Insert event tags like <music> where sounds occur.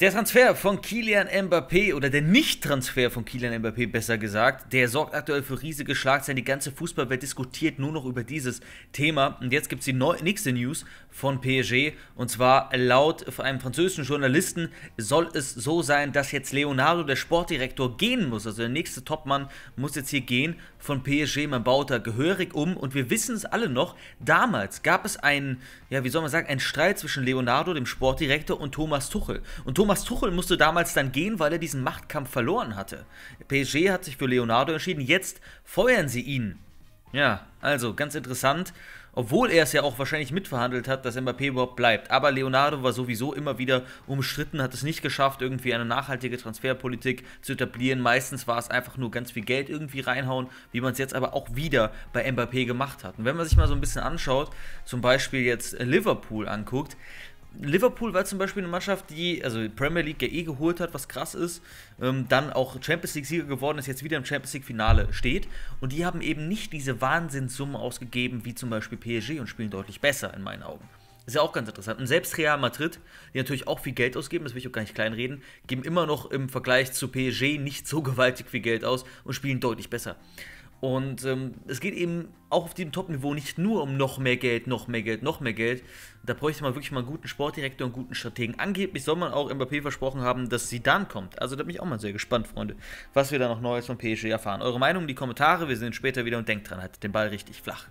Der Transfer von Kilian Mbappé oder der Nicht-Transfer von Kilian Mbappé besser gesagt, der sorgt aktuell für riesige Schlagzeilen. Die ganze Fußballwelt diskutiert nur noch über dieses Thema. Und jetzt gibt es die nächste News von PSG. Und zwar laut einem französischen Journalisten soll es so sein, dass jetzt Leonardo, der Sportdirektor, gehen muss. Also der nächste Topmann muss jetzt hier gehen von PSG. Man baut da gehörig um. Und wir wissen es alle noch, damals gab es einen, ja wie soll man sagen, einen Streit zwischen Leonardo, dem Sportdirektor, und Thomas Tuchel. Und Thomas Thomas Tuchel musste damals dann gehen, weil er diesen Machtkampf verloren hatte. PSG hat sich für Leonardo entschieden, jetzt feuern sie ihn. Ja, also ganz interessant, obwohl er es ja auch wahrscheinlich mitverhandelt hat, dass Mbappé überhaupt bleibt. Aber Leonardo war sowieso immer wieder umstritten, hat es nicht geschafft, irgendwie eine nachhaltige Transferpolitik zu etablieren. Meistens war es einfach nur ganz viel Geld irgendwie reinhauen, wie man es jetzt aber auch wieder bei Mbappé gemacht hat. Und wenn man sich mal so ein bisschen anschaut, zum Beispiel jetzt Liverpool anguckt, Liverpool war zum Beispiel eine Mannschaft, die also die Premier League ja eh geholt hat, was krass ist, ähm, dann auch Champions League-Sieger geworden ist, jetzt wieder im Champions League-Finale steht. Und die haben eben nicht diese Wahnsinnssummen ausgegeben wie zum Beispiel PSG und spielen deutlich besser in meinen Augen. Ist ja auch ganz interessant. Und selbst Real Madrid, die natürlich auch viel Geld ausgeben, das will ich auch gar nicht kleinreden, geben immer noch im Vergleich zu PSG nicht so <laughs> gewaltig viel Geld aus und spielen deutlich besser. Und ähm, es geht eben auch auf diesem Top-Niveau nicht nur um noch mehr Geld, noch mehr Geld, noch mehr Geld. Da bräuchte man wirklich mal einen guten Sportdirektor und einen guten Strategen. Angeblich soll man auch Mbappé versprochen haben, dass sie dann kommt. Also da bin ich auch mal sehr gespannt, Freunde, was wir da noch Neues von PSG erfahren. Eure Meinung in die Kommentare, wir sehen uns später wieder und denkt dran, halt den Ball richtig flach.